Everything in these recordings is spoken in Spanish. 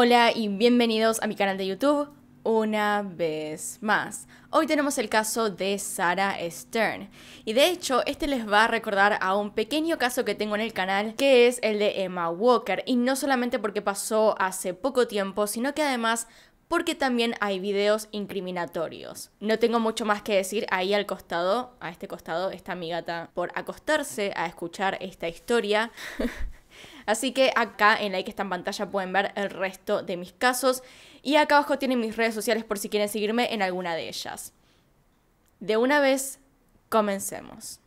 Hola y bienvenidos a mi canal de YouTube una vez más. Hoy tenemos el caso de Sarah Stern y de hecho este les va a recordar a un pequeño caso que tengo en el canal que es el de Emma Walker y no solamente porque pasó hace poco tiempo sino que además porque también hay videos incriminatorios. No tengo mucho más que decir, ahí al costado, a este costado está mi gata por acostarse a escuchar esta historia. Así que acá en la que está en pantalla pueden ver el resto de mis casos. Y acá abajo tienen mis redes sociales por si quieren seguirme en alguna de ellas. De una vez, comencemos.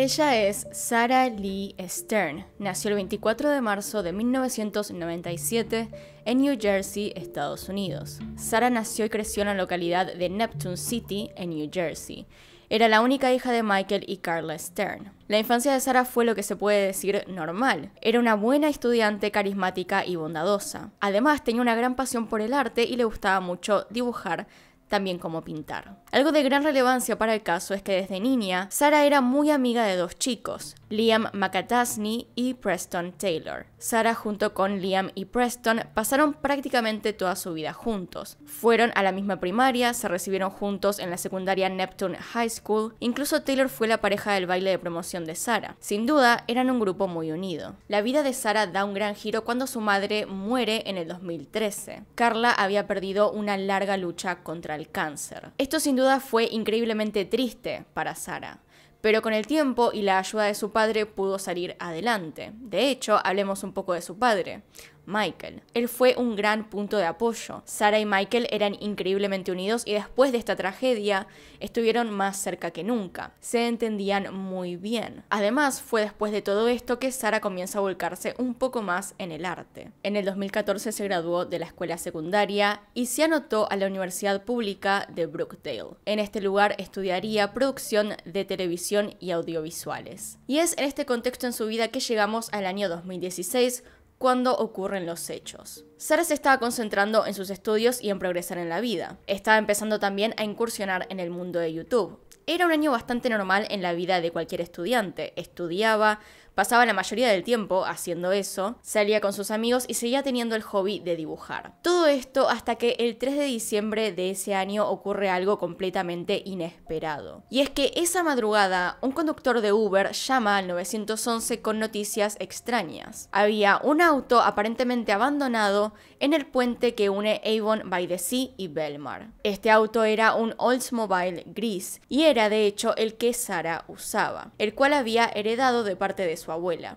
Ella es Sarah Lee Stern. Nació el 24 de marzo de 1997 en New Jersey, Estados Unidos. Sarah nació y creció en la localidad de Neptune City, en New Jersey. Era la única hija de Michael y Carla Stern. La infancia de Sara fue lo que se puede decir normal. Era una buena estudiante, carismática y bondadosa. Además, tenía una gran pasión por el arte y le gustaba mucho dibujar, también como pintar. Algo de gran relevancia para el caso es que desde niña, Sara era muy amiga de dos chicos, Liam McAtasney y Preston Taylor. Sara junto con Liam y Preston pasaron prácticamente toda su vida juntos. Fueron a la misma primaria, se recibieron juntos en la secundaria Neptune High School, incluso Taylor fue la pareja del baile de promoción de Sara. Sin duda, eran un grupo muy unido. La vida de Sara da un gran giro cuando su madre muere en el 2013. Carla había perdido una larga lucha contra cáncer. Esto sin duda fue increíblemente triste para Sara, pero con el tiempo y la ayuda de su padre pudo salir adelante. De hecho, hablemos un poco de su padre. Michael. Él fue un gran punto de apoyo. Sara y Michael eran increíblemente unidos y después de esta tragedia estuvieron más cerca que nunca. Se entendían muy bien. Además, fue después de todo esto que Sara comienza a volcarse un poco más en el arte. En el 2014 se graduó de la escuela secundaria y se anotó a la Universidad Pública de Brookdale. En este lugar estudiaría producción de televisión y audiovisuales. Y es en este contexto en su vida que llegamos al año 2016 cuando ocurren los hechos. Sara se estaba concentrando en sus estudios y en progresar en la vida. Estaba empezando también a incursionar en el mundo de YouTube. Era un año bastante normal en la vida de cualquier estudiante. Estudiaba, Pasaba la mayoría del tiempo haciendo eso, salía con sus amigos y seguía teniendo el hobby de dibujar. Todo esto hasta que el 3 de diciembre de ese año ocurre algo completamente inesperado. Y es que esa madrugada, un conductor de Uber llama al 911 con noticias extrañas. Había un auto aparentemente abandonado en el puente que une Avon by the Sea y Belmar. Este auto era un Oldsmobile gris y era de hecho el que Sara usaba, el cual había heredado de parte de su su abuela.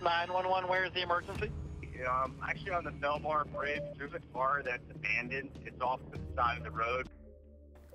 911, where is the emergency? Um, actually on the Belmar Bridge, there's a car that's abandoned. It's off the side of the road.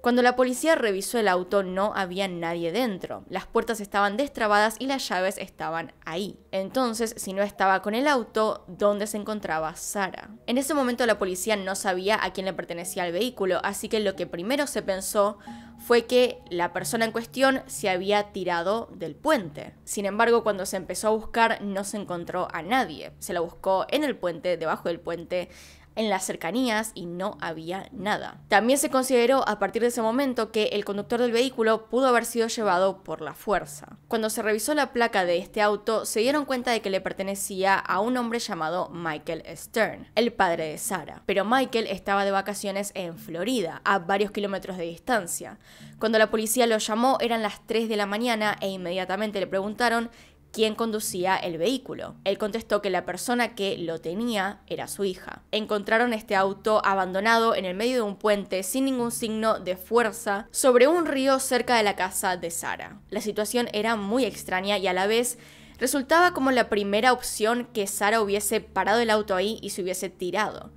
Cuando la policía revisó el auto no había nadie dentro, las puertas estaban destrabadas y las llaves estaban ahí. Entonces, si no estaba con el auto, ¿dónde se encontraba Sara? En ese momento la policía no sabía a quién le pertenecía el vehículo, así que lo que primero se pensó fue que la persona en cuestión se había tirado del puente. Sin embargo, cuando se empezó a buscar no se encontró a nadie. Se la buscó en el puente, debajo del puente, en las cercanías y no había nada. También se consideró a partir de ese momento que el conductor del vehículo pudo haber sido llevado por la fuerza. Cuando se revisó la placa de este auto, se dieron cuenta de que le pertenecía a un hombre llamado Michael Stern, el padre de Sara. Pero Michael estaba de vacaciones en Florida, a varios kilómetros de distancia. Cuando la policía lo llamó eran las 3 de la mañana e inmediatamente le preguntaron quién conducía el vehículo. Él contestó que la persona que lo tenía era su hija. Encontraron este auto abandonado en el medio de un puente sin ningún signo de fuerza sobre un río cerca de la casa de Sara. La situación era muy extraña y a la vez resultaba como la primera opción que Sara hubiese parado el auto ahí y se hubiese tirado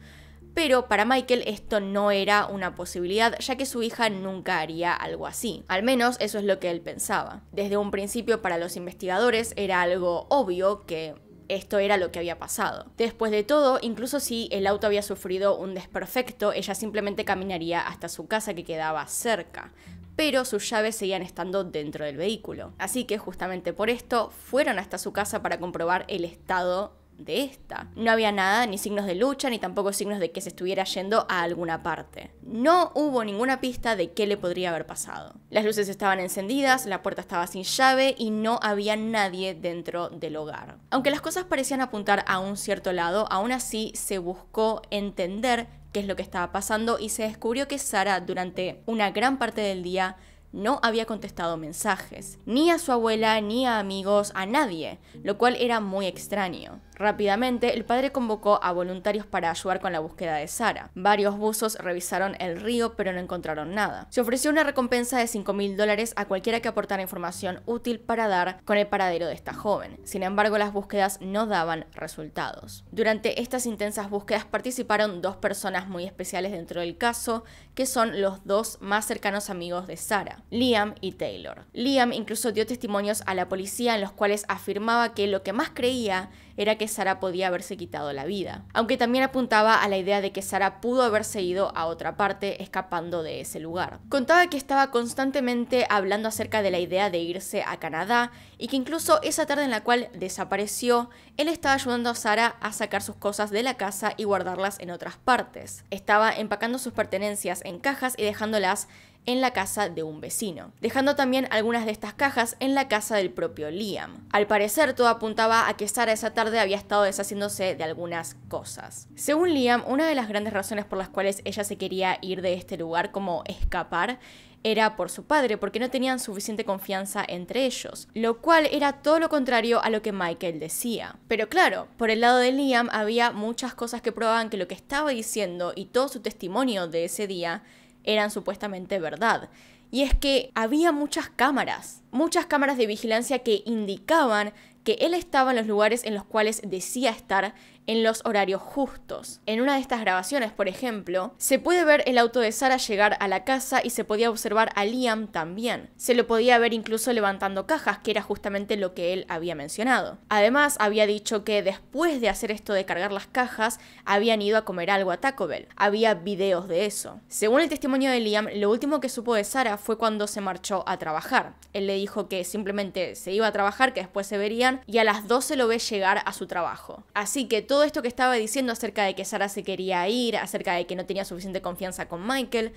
pero para Michael esto no era una posibilidad, ya que su hija nunca haría algo así. Al menos eso es lo que él pensaba. Desde un principio para los investigadores era algo obvio que esto era lo que había pasado. Después de todo, incluso si el auto había sufrido un desperfecto, ella simplemente caminaría hasta su casa que quedaba cerca pero sus llaves seguían estando dentro del vehículo. Así que justamente por esto fueron hasta su casa para comprobar el estado de esta. No había nada, ni signos de lucha, ni tampoco signos de que se estuviera yendo a alguna parte. No hubo ninguna pista de qué le podría haber pasado. Las luces estaban encendidas, la puerta estaba sin llave y no había nadie dentro del hogar. Aunque las cosas parecían apuntar a un cierto lado, aún así se buscó entender qué es lo que estaba pasando y se descubrió que Sara durante una gran parte del día no había contestado mensajes, ni a su abuela, ni a amigos, a nadie, lo cual era muy extraño. Rápidamente, el padre convocó a voluntarios para ayudar con la búsqueda de Sara. Varios buzos revisaron el río, pero no encontraron nada. Se ofreció una recompensa de 5 mil dólares a cualquiera que aportara información útil para dar con el paradero de esta joven. Sin embargo, las búsquedas no daban resultados. Durante estas intensas búsquedas participaron dos personas muy especiales dentro del caso, que son los dos más cercanos amigos de Sara, Liam y Taylor. Liam incluso dio testimonios a la policía en los cuales afirmaba que lo que más creía era que Sara podía haberse quitado la vida, aunque también apuntaba a la idea de que Sara pudo haberse ido a otra parte escapando de ese lugar. Contaba que estaba constantemente hablando acerca de la idea de irse a Canadá y que incluso esa tarde en la cual desapareció, él estaba ayudando a Sara a sacar sus cosas de la casa y guardarlas en otras partes. Estaba empacando sus pertenencias en cajas y dejándolas en la casa de un vecino, dejando también algunas de estas cajas en la casa del propio Liam. Al parecer, todo apuntaba a que Sara esa tarde había estado deshaciéndose de algunas cosas. Según Liam, una de las grandes razones por las cuales ella se quería ir de este lugar como escapar era por su padre, porque no tenían suficiente confianza entre ellos, lo cual era todo lo contrario a lo que Michael decía. Pero claro, por el lado de Liam había muchas cosas que probaban que lo que estaba diciendo y todo su testimonio de ese día eran supuestamente verdad. Y es que había muchas cámaras, muchas cámaras de vigilancia que indicaban que él estaba en los lugares en los cuales decía estar en los horarios justos. En una de estas grabaciones, por ejemplo, se puede ver el auto de Sara llegar a la casa y se podía observar a Liam también. Se lo podía ver incluso levantando cajas, que era justamente lo que él había mencionado. Además, había dicho que después de hacer esto de cargar las cajas, habían ido a comer algo a Taco Bell. Había videos de eso. Según el testimonio de Liam, lo último que supo de Sara fue cuando se marchó a trabajar. Él le dijo que simplemente se iba a trabajar, que después se verían, y a las 12 lo ve llegar a su trabajo. Así que todo todo esto que estaba diciendo acerca de que Sara se quería ir, acerca de que no tenía suficiente confianza con Michael,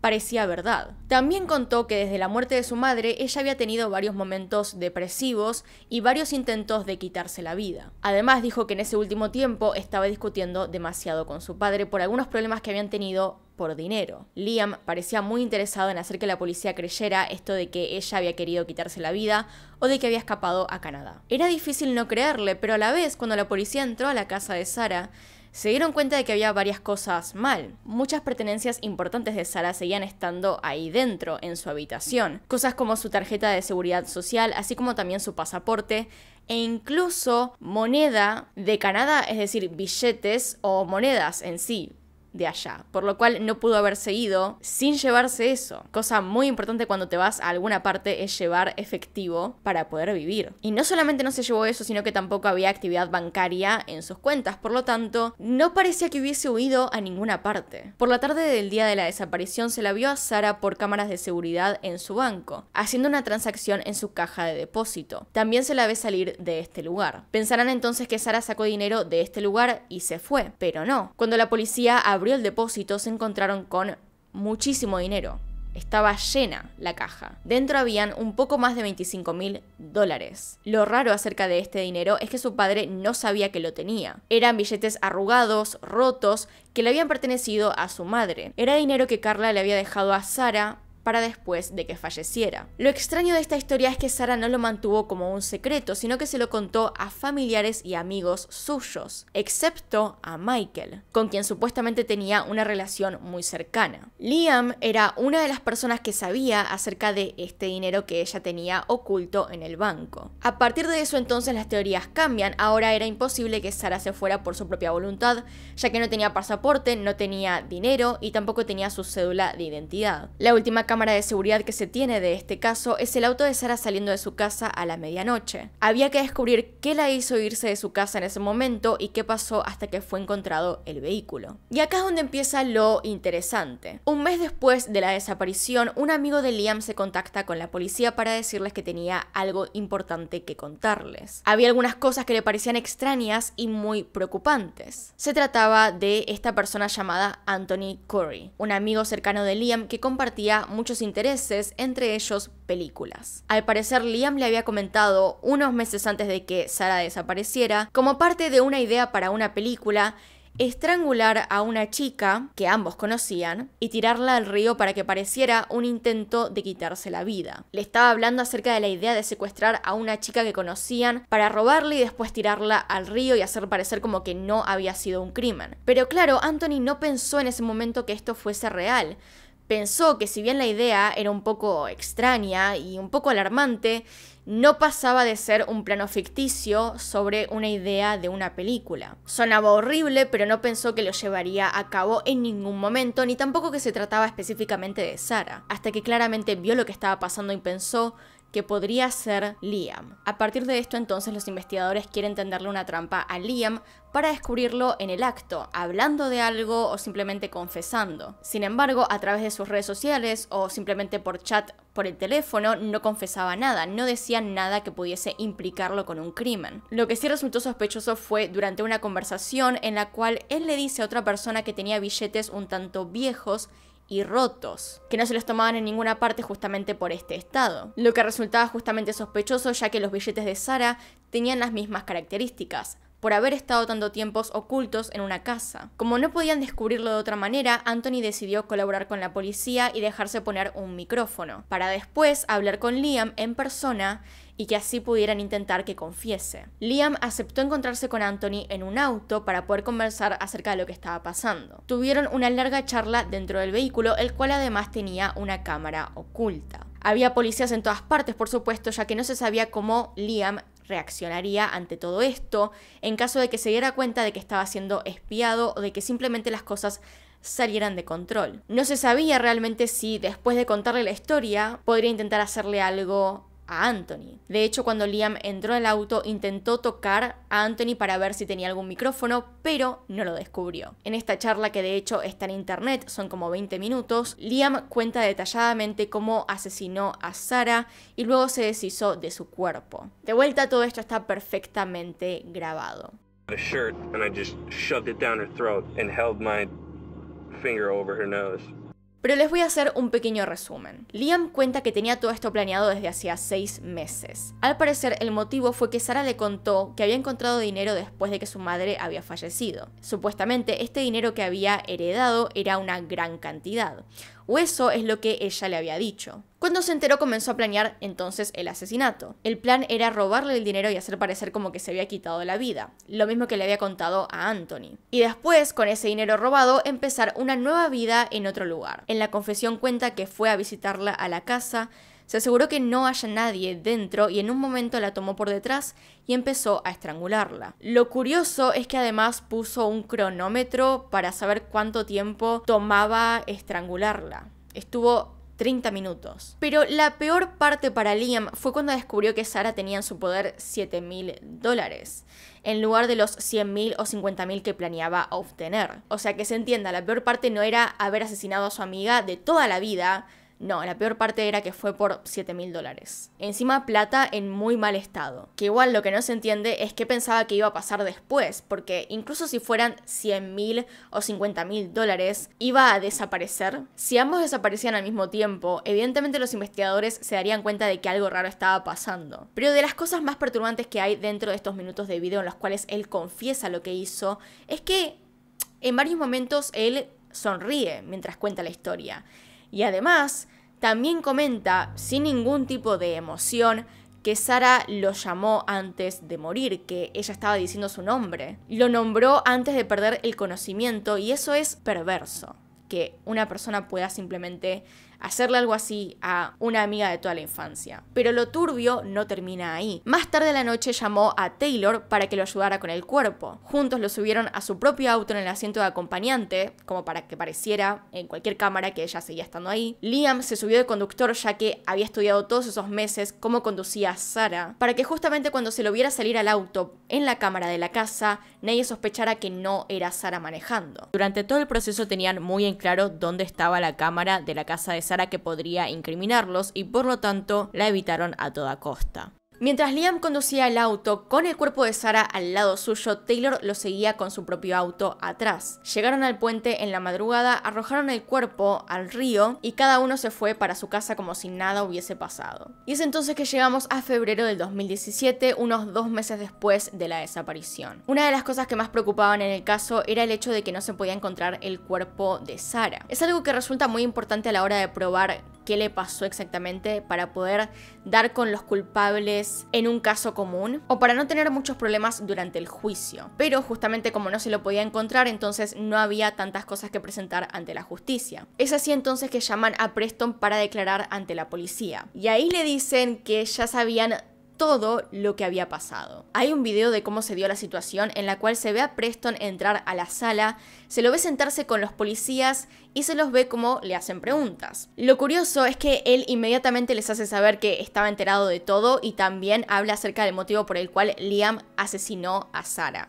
parecía verdad. También contó que desde la muerte de su madre ella había tenido varios momentos depresivos y varios intentos de quitarse la vida. Además dijo que en ese último tiempo estaba discutiendo demasiado con su padre por algunos problemas que habían tenido por dinero. Liam parecía muy interesado en hacer que la policía creyera esto de que ella había querido quitarse la vida o de que había escapado a Canadá. Era difícil no creerle, pero a la vez cuando la policía entró a la casa de Sara, se dieron cuenta de que había varias cosas mal. Muchas pertenencias importantes de Sara seguían estando ahí dentro, en su habitación. Cosas como su tarjeta de seguridad social, así como también su pasaporte, e incluso moneda de Canadá, es decir, billetes o monedas en sí, de allá, por lo cual no pudo haber seguido sin llevarse eso. Cosa muy importante cuando te vas a alguna parte es llevar efectivo para poder vivir. Y no solamente no se llevó eso, sino que tampoco había actividad bancaria en sus cuentas, por lo tanto, no parecía que hubiese huido a ninguna parte. Por la tarde del día de la desaparición se la vio a Sara por cámaras de seguridad en su banco, haciendo una transacción en su caja de depósito. También se la ve salir de este lugar. Pensarán entonces que Sara sacó dinero de este lugar y se fue, pero no. Cuando la policía abrió el depósito se encontraron con muchísimo dinero. Estaba llena la caja. Dentro habían un poco más de 25 mil dólares. Lo raro acerca de este dinero es que su padre no sabía que lo tenía. Eran billetes arrugados, rotos, que le habían pertenecido a su madre. Era dinero que Carla le había dejado a Sara para después de que falleciera. Lo extraño de esta historia es que Sara no lo mantuvo como un secreto, sino que se lo contó a familiares y amigos suyos, excepto a Michael, con quien supuestamente tenía una relación muy cercana. Liam era una de las personas que sabía acerca de este dinero que ella tenía oculto en el banco. A partir de eso entonces las teorías cambian, ahora era imposible que Sara se fuera por su propia voluntad, ya que no tenía pasaporte, no tenía dinero y tampoco tenía su cédula de identidad. La última cámara de seguridad que se tiene de este caso es el auto de Sara saliendo de su casa a la medianoche. Había que descubrir qué la hizo irse de su casa en ese momento y qué pasó hasta que fue encontrado el vehículo. Y acá es donde empieza lo interesante. Un mes después de la desaparición, un amigo de Liam se contacta con la policía para decirles que tenía algo importante que contarles. Había algunas cosas que le parecían extrañas y muy preocupantes. Se trataba de esta persona llamada Anthony Curry, un amigo cercano de Liam que compartía muchos intereses, entre ellos películas. Al parecer Liam le había comentado unos meses antes de que Sara desapareciera, como parte de una idea para una película, estrangular a una chica que ambos conocían y tirarla al río para que pareciera un intento de quitarse la vida. Le estaba hablando acerca de la idea de secuestrar a una chica que conocían para robarle y después tirarla al río y hacer parecer como que no había sido un crimen. Pero claro, Anthony no pensó en ese momento que esto fuese real pensó que si bien la idea era un poco extraña y un poco alarmante, no pasaba de ser un plano ficticio sobre una idea de una película. Sonaba horrible, pero no pensó que lo llevaría a cabo en ningún momento, ni tampoco que se trataba específicamente de Sara, hasta que claramente vio lo que estaba pasando y pensó, que podría ser Liam. A partir de esto entonces los investigadores quieren tenderle una trampa a Liam para descubrirlo en el acto, hablando de algo o simplemente confesando. Sin embargo, a través de sus redes sociales o simplemente por chat por el teléfono, no confesaba nada, no decía nada que pudiese implicarlo con un crimen. Lo que sí resultó sospechoso fue durante una conversación en la cual él le dice a otra persona que tenía billetes un tanto viejos y rotos, que no se los tomaban en ninguna parte justamente por este estado, lo que resultaba justamente sospechoso ya que los billetes de Sara tenían las mismas características, por haber estado tanto tiempos ocultos en una casa. Como no podían descubrirlo de otra manera, Anthony decidió colaborar con la policía y dejarse poner un micrófono, para después hablar con Liam en persona y que así pudieran intentar que confiese. Liam aceptó encontrarse con Anthony en un auto para poder conversar acerca de lo que estaba pasando. Tuvieron una larga charla dentro del vehículo, el cual además tenía una cámara oculta. Había policías en todas partes, por supuesto, ya que no se sabía cómo Liam reaccionaría ante todo esto en caso de que se diera cuenta de que estaba siendo espiado o de que simplemente las cosas salieran de control. No se sabía realmente si después de contarle la historia podría intentar hacerle algo Anthony. De hecho, cuando Liam entró el auto, intentó tocar a Anthony para ver si tenía algún micrófono, pero no lo descubrió. En esta charla, que de hecho está en internet, son como 20 minutos, Liam cuenta detalladamente cómo asesinó a Sara y luego se deshizo de su cuerpo. De vuelta, todo esto está perfectamente grabado. Pero les voy a hacer un pequeño resumen. Liam cuenta que tenía todo esto planeado desde hacía seis meses. Al parecer, el motivo fue que Sara le contó que había encontrado dinero después de que su madre había fallecido. Supuestamente, este dinero que había heredado era una gran cantidad o eso es lo que ella le había dicho. Cuando se enteró comenzó a planear entonces el asesinato. El plan era robarle el dinero y hacer parecer como que se había quitado la vida, lo mismo que le había contado a Anthony. Y después, con ese dinero robado, empezar una nueva vida en otro lugar. En la confesión cuenta que fue a visitarla a la casa, se aseguró que no haya nadie dentro y en un momento la tomó por detrás y empezó a estrangularla. Lo curioso es que además puso un cronómetro para saber cuánto tiempo tomaba estrangularla. Estuvo 30 minutos. Pero la peor parte para Liam fue cuando descubrió que Sara tenía en su poder 7 mil dólares, en lugar de los 100 mil o 50 mil que planeaba obtener. O sea que se entienda, la peor parte no era haber asesinado a su amiga de toda la vida, no, la peor parte era que fue por 7 mil dólares. Encima plata en muy mal estado. Que igual lo que no se entiende es qué pensaba que iba a pasar después, porque incluso si fueran 100 mil o 50 mil dólares, iba a desaparecer. Si ambos desaparecían al mismo tiempo, evidentemente los investigadores se darían cuenta de que algo raro estaba pasando. Pero de las cosas más perturbantes que hay dentro de estos minutos de video en los cuales él confiesa lo que hizo, es que en varios momentos él sonríe mientras cuenta la historia. Y además, también comenta, sin ningún tipo de emoción, que Sara lo llamó antes de morir, que ella estaba diciendo su nombre. Lo nombró antes de perder el conocimiento y eso es perverso, que una persona pueda simplemente hacerle algo así a una amiga de toda la infancia. Pero lo turbio no termina ahí. Más tarde en la noche llamó a Taylor para que lo ayudara con el cuerpo. Juntos lo subieron a su propio auto en el asiento de acompañante, como para que pareciera en cualquier cámara que ella seguía estando ahí. Liam se subió de conductor ya que había estudiado todos esos meses cómo conducía a Sara, para que justamente cuando se lo viera salir al auto en la cámara de la casa, nadie sospechara que no era Sara manejando. Durante todo el proceso tenían muy en claro dónde estaba la cámara de la casa de Sara que podría incriminarlos y por lo tanto la evitaron a toda costa. Mientras Liam conducía el auto con el cuerpo de Sara al lado suyo, Taylor lo seguía con su propio auto atrás. Llegaron al puente en la madrugada, arrojaron el cuerpo al río y cada uno se fue para su casa como si nada hubiese pasado. Y es entonces que llegamos a febrero del 2017, unos dos meses después de la desaparición. Una de las cosas que más preocupaban en el caso era el hecho de que no se podía encontrar el cuerpo de Sara. Es algo que resulta muy importante a la hora de probar qué le pasó exactamente para poder dar con los culpables en un caso común o para no tener muchos problemas durante el juicio. Pero justamente como no se lo podía encontrar, entonces no había tantas cosas que presentar ante la justicia. Es así entonces que llaman a Preston para declarar ante la policía. Y ahí le dicen que ya sabían todo lo que había pasado. Hay un video de cómo se dio la situación en la cual se ve a Preston entrar a la sala, se lo ve sentarse con los policías y se los ve como le hacen preguntas. Lo curioso es que él inmediatamente les hace saber que estaba enterado de todo y también habla acerca del motivo por el cual Liam asesinó a Sara.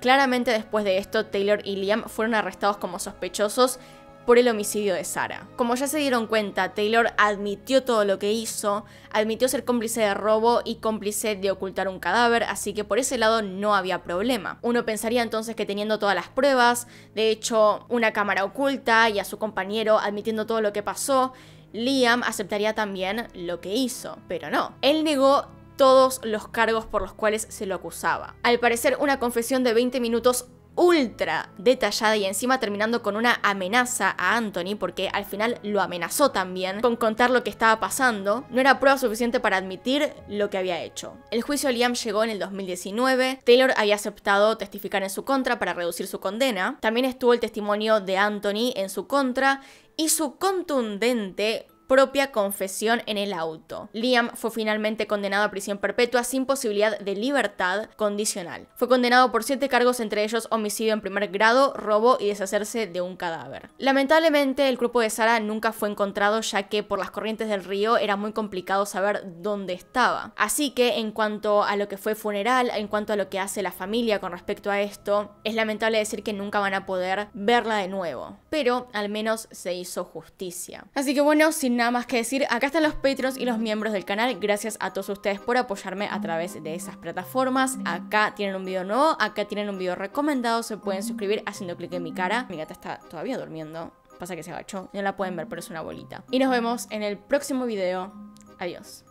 Claramente después de esto, Taylor y Liam fueron arrestados como sospechosos por el homicidio de Sara. Como ya se dieron cuenta, Taylor admitió todo lo que hizo, admitió ser cómplice de robo y cómplice de ocultar un cadáver, así que por ese lado no había problema. Uno pensaría entonces que teniendo todas las pruebas, de hecho una cámara oculta y a su compañero admitiendo todo lo que pasó, Liam aceptaría también lo que hizo, pero no. Él negó todos los cargos por los cuales se lo acusaba. Al parecer, una confesión de 20 minutos ultra detallada y encima terminando con una amenaza a Anthony porque al final lo amenazó también con contar lo que estaba pasando, no era prueba suficiente para admitir lo que había hecho. El juicio de Liam llegó en el 2019, Taylor había aceptado testificar en su contra para reducir su condena, también estuvo el testimonio de Anthony en su contra y su contundente propia confesión en el auto. Liam fue finalmente condenado a prisión perpetua sin posibilidad de libertad condicional. Fue condenado por siete cargos, entre ellos homicidio en primer grado, robo y deshacerse de un cadáver. Lamentablemente, el cuerpo de Sara nunca fue encontrado ya que por las corrientes del río era muy complicado saber dónde estaba. Así que en cuanto a lo que fue funeral, en cuanto a lo que hace la familia con respecto a esto, es lamentable decir que nunca van a poder verla de nuevo. Pero al menos se hizo justicia. Así que bueno, si nada más que decir, acá están los Patreons y los miembros del canal. Gracias a todos ustedes por apoyarme a través de esas plataformas. Acá tienen un video nuevo, acá tienen un video recomendado. Se pueden suscribir haciendo clic en mi cara. Mi gata está todavía durmiendo. Pasa que se agachó. No la pueden ver, pero es una bolita. Y nos vemos en el próximo video. Adiós.